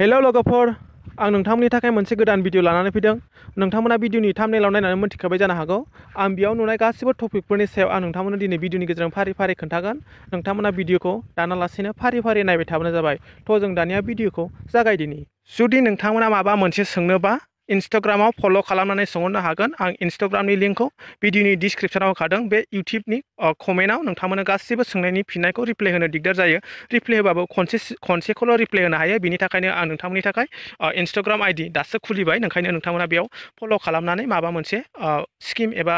hello लोगोफोर आं नोंथांमोननि थाखाय मोनसे गोदान भिडिअ लानानै फैदों नोंथांमोना भिडिअनि थामनेलाव नायनानै मोनथिखाबाय जानो हागौ आं बेयाव नुनाय गासिबो टपिकफोरनि सायाव आं नोंथांमोननो दिनै भिडिअनि गेजेरजों फारि फारि खोन्थागोन नोंथांमोना भिडिअखौ दानालासेनो फारि फारि नायबाय थाबानो जाबाय थ' जों दानिया भिडिअखौ जागायदिनि जुदि नोंथांमोना माबा मोनसे सोंनोबा इन्स्टाग्रामाव फलो खालामनानै सोंहरनो हागोन आं इन्स्टाग्रामनि लिंकखौ भिडिअनि डिसक्रिपसनाव होखादों बे इउटुबनि कमेन्टआव नोंथांमोना गासैबो सोंनायनि फिन्नायखौ रिप्लाय होनो दिगदार जायो रिप्लाय होबाबो खनसे खनसेखौल' रिप्लाय होनो हायो बिनि थाखायनो आं नोंथांमोननि थाखाय इन्स्टाग्राम आइडि दासो खुलिबाय ओंखायनो नोंथांमोना बेयाव फल' खालामनानै माबा मोनसे स्किम एबा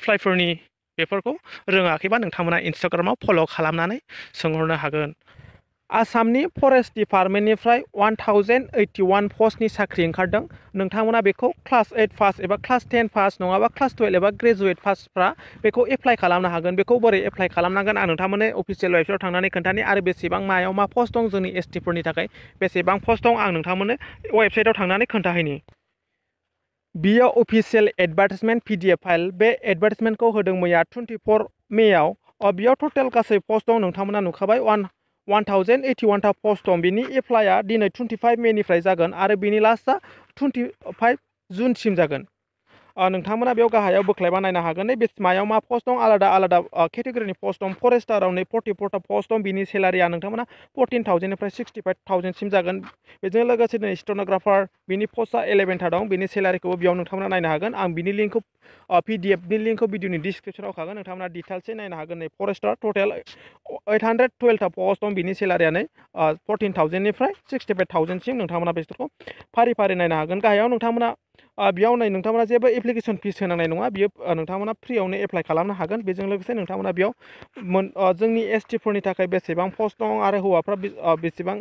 एप्लाइफोरनि बेफोरखौ रोङाखैबा नोंथांमोना इन्स्टाग्रामाव फल' खालामनानै सोंहरनो हागोन आसामनि फरेस्ट डिपार्टमेन्टनिफ्राय वान थावजेन्ड ओइटि वान पस्टनि साख्रि ओंखारदों नोंथांमोना बेखौ क्लास एइट पास एबा क्लास टेन पास नङाबा क्लास टुवेल्भ एबा ग्रेजुवेट पासफ्रा बेखौ एप्लाइ खालामनो हागोन बेखौ बोरै एप्लाइ खालामनांगोन आं नोंथांमोननो अफिसियेल वेबसाइटआव थांनानै खोन्थानि आरो बेसेबां मायाव मा पस्ट दं जोंनि एस टिफोरनि थाखाय बेसेबां पस्ट दं आं नोंथांमोननो वेबसाइटआव थांनानै खोन्थाहैनि बेयो अफिसियेल एडभार्टिजमेन्ट पि फाइल बे एडभार्टिजमेन्टखौ होदों मैया टुवेन्टिफर मेआव बेयाव टटेल गासै पस्ट दं नोंथांमोना नुखाबाय वान 1081 था पस्ट दं बिनि एप्लाइआ दिनै 25 मेनिफ्राय जागोन आरो बिनि लास्टआ 25 जुनसिम जागोन नोंथांमोना बेयाव गाहायाव बोख्लायबा नायनो हागोन बे मायाव मा पस्ट दं आलादा आलादा केटेगरिनि पस्ट दं फरेस्टाराव नै फर्टिफरथा पस्ट दं बिनि सेलारिया नोंथांमोना फर्टिन थावजेन्डनिफ्राय सिक्सटिफाइभ थावजेन्डसिम जागोन बेजों लोगोसे दिनै स्टन'ग्राफार बिनि पस्टआ एलेभेनथा दं बिनि सेलारिखौबो बेयाव नोंथांमोना नायनो हागोन आं बिनि लिंकखौ पि डि एफनि लिंकखौ भिडिअनि डिसक्रिपसनाव होखागोन नोंथांमोना डिटेल्सै नायनो हागोन नै फरेस्टार टटेल ओइट हान्ड्रेड टुवेल्भथा पस्ट दं बिनि सेलारिया नै फर्टिन थावजेन्डनिफ्राय सिक्सटिफाइभ थावजेन्डसिम नोंथांमोना बेसोरखौ फारि फारि नायनो हागोन गाहायाव नोंथांमोना बेयाव नै नोंथांमोना जेबो एप्लिकेसन फिस होनांनाय नङा बियो नोंथांमोना फ्रियावनो एप्लाइ खालामनो हागोन बेजों लोगोसे नोंथांमोना बेयाव जोंनि एसटिफोरनि थाखाय बेसेबां पस्ट दं आरो हौवाफ्रा बेसेबां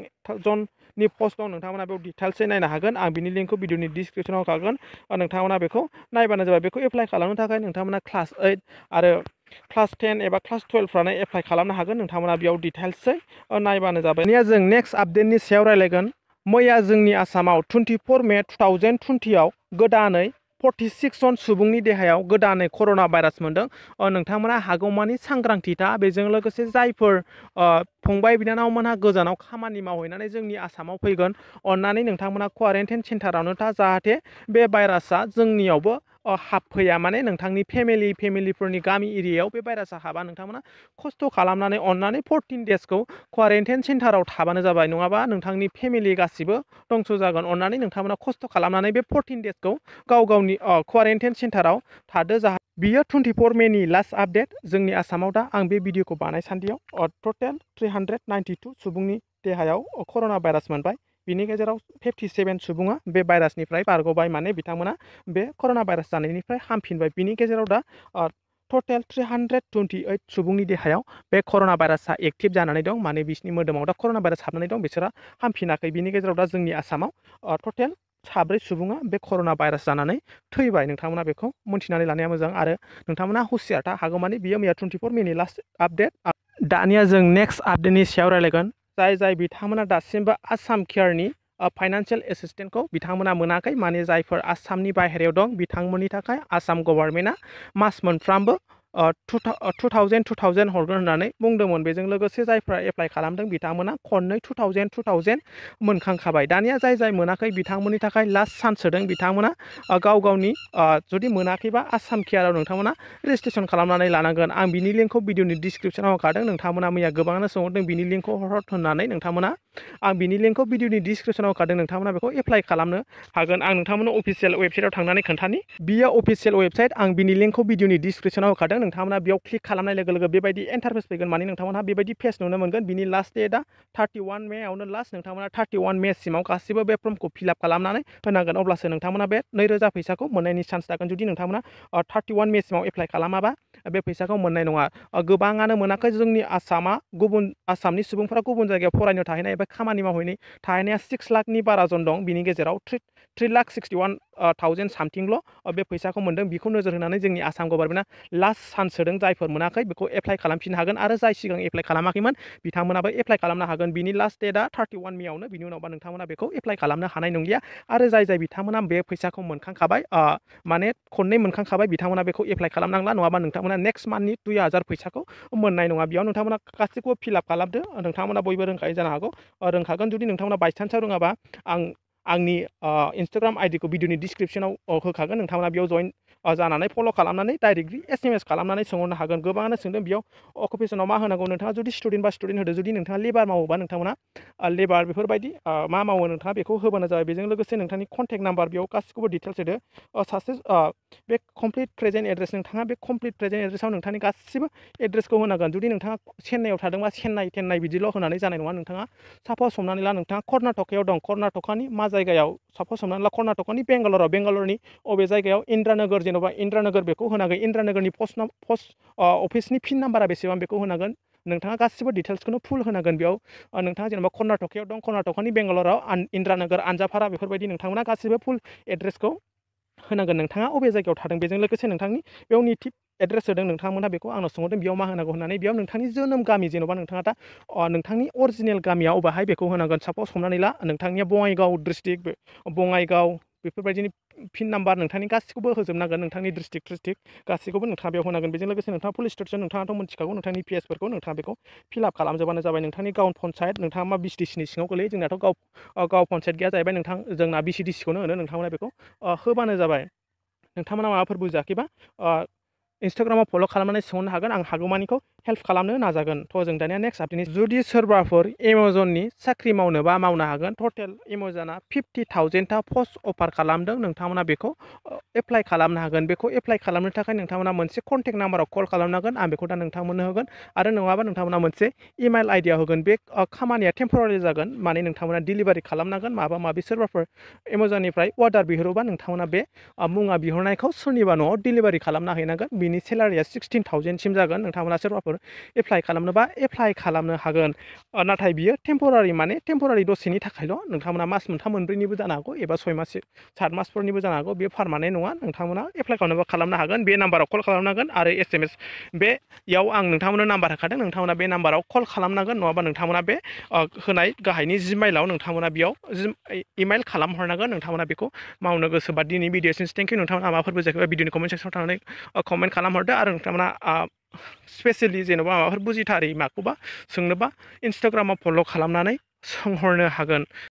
जननि पस्ट दं नोंथांमोना बेयाव डिटेल्सै नायनो हागोन आं बिनि लिंकखौ भिडिअनि डिसक्रिपसनाव होखागोन नोंथांमोना बेखौ नायबानो जाबाय बेखौ एप्लाइ खालामनो थाखाय नोंथांमोना क्लास ओइट आरो क्लास टेन एबा क्लास टुवेल्भफ्रानो एप्लाइ खालामनो हागोन नोंथांमोना बेयाव डिटेल्सै नायबानो जाबाय जों नेक्स्ट आपडेटनि सायाव रायज्लायगोन मैया जोंनि आसामाव टुवेन्टिफर मे टू थावजेन्ड टुवेन्टिआव गोदानै फर्टि सिक्स जन सुबुंनि देहायाव गोदानै कर'ना भाइरास मोन्दों नोंथांमोना हागौमानि सांग्रांथि था बेजों लोगोसे जायफोर फंबाय बिनानावमोनहा गोजानाव खामानि मावहैनानै जोंनि आसामाव फैगोन अन्नानै नोंथांमोना क्वारेन्टाइन सेन्टारावनो था जाहाथे बे भाइरासआ हाबफैया माने नोंथांनि फेमिलि फेमिलिफोरनि गामि एरियायाव बे भाइरासा हाबा नोंथांमोना खस्थ' खालामनानै अननानै फरटिन डेजखौ क्वारेन्टाइन सेन्टाराव थाबानो जाबाय नङाबा नोंथांनि फेमिलि गासिबो दंस' जागोन अननानै नोंथांमोना खस्थ' खालामनानै बे फरटिन डेजखौ गाव गावनि क्वारेन्टाइन सेन्टाराव थादो जाहा बियो टुवेन्टिफर मेनि लास्ट आपडेट जोंनि आसामाव दा आं बे भिडिअखौ बानायसान्दियाव total three hundred ninety two सुबुंनि देहायाव कर'ना भाइरास मोनबाय बिनि गेजेराव फिफ्टि सेभेन सुबुङा भाईरस भाइरासनिफ्राय बारग'बाय माने बिथांमोना बे कर'ना भाइरास जानायनिफ्राय हामफिनबाय बिनि गेजेराव दा total three hundred twenty eight सुबुंनि देहायाव बे कर'ना भाइरासआ एक्टिभ जानानै दं माने बिसोरनि मोदोमाव दा कर'ना भाइरास हाबनानै दं बिसोरा हामफिनाखै बिनि गेजेराव दा जोंनि आसामाव टटेल साब्रै सुबुङा बे कर'ना भाइरास जानानै थैबाय नोंथांमोना बेखौ मोन्थिनानै लानाया मोजां आरो नोंथांमोना हुसियार था हागौमानि बियो मैया टुवेन्टिफर मिनिट लास्ट आपडेट दानिया जों नेक्स्ट आपडेटनि सायाव रायज्लायगोन जाय जाय बिथांमोना दासिमबो आसाम केयारनि फाइनान्सियेल एसिस्टेन्टखौ बिथांमोना मोनाखै माने जायफोर आसामनि बाहेरायाव दं बिथांमोननि थाखाय आसाम गभार्नमेन्टआ मास मोनफ्रामबो टु थावजेन्ड टु थावजेन्ड हरगोन होननानै बुंदोंमोन बेजों लोगोसे जायफ्रा एप्लाइ खालामदों बिथांमोना खननै दानिया जाय जाय मोनाखै लास्ट चान्स होदों बिथांमोना गाव गावनि जुदि मोनाखैबा आसाम केयाराव नोंथांमोना रेजिस्ट्रेसन खालामनानै लानांगोन आं बिनि लिंकखौ भिडिअनि डिसक्रिपसनाव होखादों नोंथांमोना मैया गोबाङानो सोंहरदों बिनि लिंकखौ हरहर होननानै नोंथांमोना आं बिनि लिंकखौ भिडिअनि डिसक्रिपसनाव होखादों नोंथांमोना बेखौ एप्लाइ खालामनो हागोन आं नोंथांमोननो अफिसियेल वेबसाइटआव थांनानै खोन्थानि बियो अफिसियेल वेबसाइट आं बिनि लिंकखौ भिडिअनि डिसक्रिपसनाव होखादों नोंथांमोना बेयाव क्लिक खालामनाय लोगो लोगो बेबायदि एन्टारफेस फैगोन माने नोंथांमोनहा बेबायदि पेज नुनो मोनगोन बिनि लास्ट डेटआ थार्टि वान मेआवनो लास्ट नोंथांमोना थार्टि वान मेसिमाव गासिबो बे फर्मखौ फिलआप खालामनानै होनांगोन अब्लासो नोंथांमोना बे नैरोजा फैसाखौ मोननायनि चान्स थागोन जुदि नोंथांमोना थार्टि वान मेसिमाव एप्लाइ खालामाबा बे फैसाखौ मोननाय नङा गोबाङानो मोनाखै आसामा गुबुन आसामनि सुबुंफोरा गुबुन जायगायाव फरायनो थाहैनाय एबा खामानि मावहैनाय थाहैनाया सिक्स लाखनि बारा जन दं बिनि गेजेराव लाख सिक्सटि वान थावजेन्ड सामथिंल' बे फैसाखौ मोनदों बेखौ नोजोर होनानै जोंनि आसाम गभार्नमेन्टआ लास्ट चान्स होदों जायफोर मोनाखै बेखौ एप्लाइ खालामफिननो हागोन आरो जाय सिगां एप्लाइ खालामाखैमोन बिथांमोनाबो एप्लाइ खालामनो हागोन बिनि लास्ट डेटआ थार्टि मे मेआवनो बिनि उनावबा नोंथांमोना बेखौ एप्लाइ खालामनो हानाय नंलिया आरो जाय जाय बिथांमोना बे फैसाखौ मोनखांखाबाय माने खननै मोनखांखाबाय बिथांमोना बेखौ एप्लाइ खालामनांला नङाबा नोंथांमोना नेक्स्ट मान्थनि दुइ हाजार फैसाखौ मोननाय नङा बेयाव नोंथांमोना गासैखौबो फिलआप खालामदो नोंथांमोना बयबो रोंखायो जानो हागौ रोंखागोन जुदि नोंथांमोना बाइसान्सआव रोङाबा आं आंनि इन्सटाग्राम आइडिखौ भिडिअनि डिसक्रिपसनाव होखागोन नोंथांमोना बेयाव जइन जाना फलो खालामनानै डाइरेक्टलि एस एम एस खालामनानै सोंहरनो हागोन गोबाङानो सोंदों बेयाव मा होनांगौ ना जुदि स्टुडेन्ट बा स्टुडेन्ट होदो जुदि नोंथाङा लेबार मावोबा नोंथांमोना लेबार बेफोरबायदि मा मावो नोंथाङा बेखौ होबानो जाबाय कन्टेक्ट नम्बर बेयाव गासिखौबो डिटेल्स हो सासे बे कमप्लिट एड्रेस नोंथाङा बे प्रेजेंट एड्रेस ना नोंथांनि गासिबो एड्रेसखौ होनांगोन जुदि नोंथाङा चेन्नाइआव थादोंबा चेन्नाइ टेन्नाइ बिदिल' होनानै जानाय नङा नोंथाङा साप'ज हमनानै ला ना कर्नाटकायाव दं कर्नाटकानि मा जायगायाव साप'ज हमनानै ला कर्नाटकानि बेंगालराव बेंगालरनि अबे जायगायाव इन्द्रानगर जेन'बा इन्द्रानगर बेखौ होनांगोन इन्द्रानगरनि पस्ट पस्ट अफिसनि फिन नाम्बारा बेसेबां बेखौ होनांगोन नोंथाङा गासिबो डिटेल्सखौनो फुल होनांगोन बेयाव नोंथाङा जेनेबा कर्नाटकायाव दं कर्नाटकनि बेंगालराव इन्द्रानगर आन्जाफारा बेफोरबायदि नोंथांमोना गासिबो फुल एड्रेसखौ होनांगोन नोंथाङा अबे जायगायाव थादों बेजों लोगोसे नोंथांनि बेयाव निटिभ एड्रेस होदों नोंथांमोनहा बेखौ आंनाव सोंहरदों बेयाव मा होनांगौ होननानै बेयाव नोंथांनि जोनोम गामि जेन'बा नोंथाङा दा नोंथांनि अरिजिनेल गामिया अबाहाय बेखौ होनांगोन साप'ज हमनानै ला नोंथांनिया बङाइगाव डिस्ट्रिक्ट बङाइगाव बेफोरबायदिनि पिन नाम्बार नोंथांनि गासिखौबो होजोबनांगोन नोंथांनि डिस्ट्रिक्ट ट्रिस्ट्रिक्ट गासिखौबो नोंथाङा बेयाव होनांगोन बेजों लोगोसे नोंथाङा पुलिस स्टेसन नोंथाङाथ' मिथिखागौ नोंथांनि पिएसफोरखौ नोंथाङा बेखौ फिलआप खालामजोबानो जाबाय नोंथांनि गावन पन्सायत नोंथाङा मा बिसिडिसिनि सिङाव गोलैयो जोंनाथ' गाव गाव पन्सायत गैया जाहैबाय नोंथां जोंना बिसिडिसिखौनो होनो नोंथांमोना बेखौ होबानो जाबाय नोंथांमोना माबाफोर बुजियाखैबा इन्सटाग्रामाव फल' खालामनानै सोंहरनो हागोन आं हागौमानिखौ हेल्प खालामनो नाजागोन थ' जों दानिया नेक्स्ट आपडेटनि जुदि सोरबाफोर की साख्रि मावनोबा मावनो हागोन टटेल एमाजनआ फिफ्टि थावजेन्डथा पस्ट अफार खालामदों नोंथांमोना बेखौ एप्लाइ खालामनो हागोन बेखौ मोनसे कन्टेक्ट नाम्बाराव कल करना आं बेखौ दा नोंथांमोननो होगोन मोनसे इमेल आईडिया होगोन बे खामानिया टेम्परारि जागोन माने नोंथांमोना डिलिभारि खालामनांगोन माबा माबि सोरबाफोर एमाजननिफ्राय अर्डार बिहरोबा नोंथांमोना बे मुङा बिहरनायखौ सोरनिबा न'आव डिलिभारि खालामना हैनांगोन बिनि सेलारिया सिक्सटिन थावजेन्डसिम जागोन नोंथांमोना सोरबाफोर साख्रिफोर एप्लाई खालामनोबा एप्लाइ खालामनो हागोन नाथाय बियो टेम्परारि माने टेम्परारि दसेनि थाखायल' नोंथांमोना मास मोनथाम मोनब्रैनिबो जानो हागौ एबा सय मास सात मासफोरनिबो जानो हागौ बे पारमानेन्ट नङा नोंथांमोना एप्लाइ खालामनोबा खालामनो हागोन बे नाम्बाराव कल खालामनांगोन आरो एस एम एस बेयाव आं नोंथांमोननो नाम्बार होखादों नोंथांमोना बे नाम्बाराव कल खालामनांगोन नङाबा नोंथांमोना बे होनाय गाहायनि जिमेइलाव नोंथांमोना बेयाव इमेल खालामहरनांगोन नोंथांमोना बेखौ मावनो गोसोबा दिनै भिडिअसिम थेंक इउ नोंथांमोना माबाफोरबो जायखौ भिडिअनि कमेन्ट सेक्सनाव थांनानै कमेन्ट खालामहरदो आरो नोंथांमोना स्पेसियेलि जेनेबा माबाफोर बुजिथारै माखौबा सोंनोबा इन्सटाग्रामाव फल' खालामनानै सोंहरनो हागोन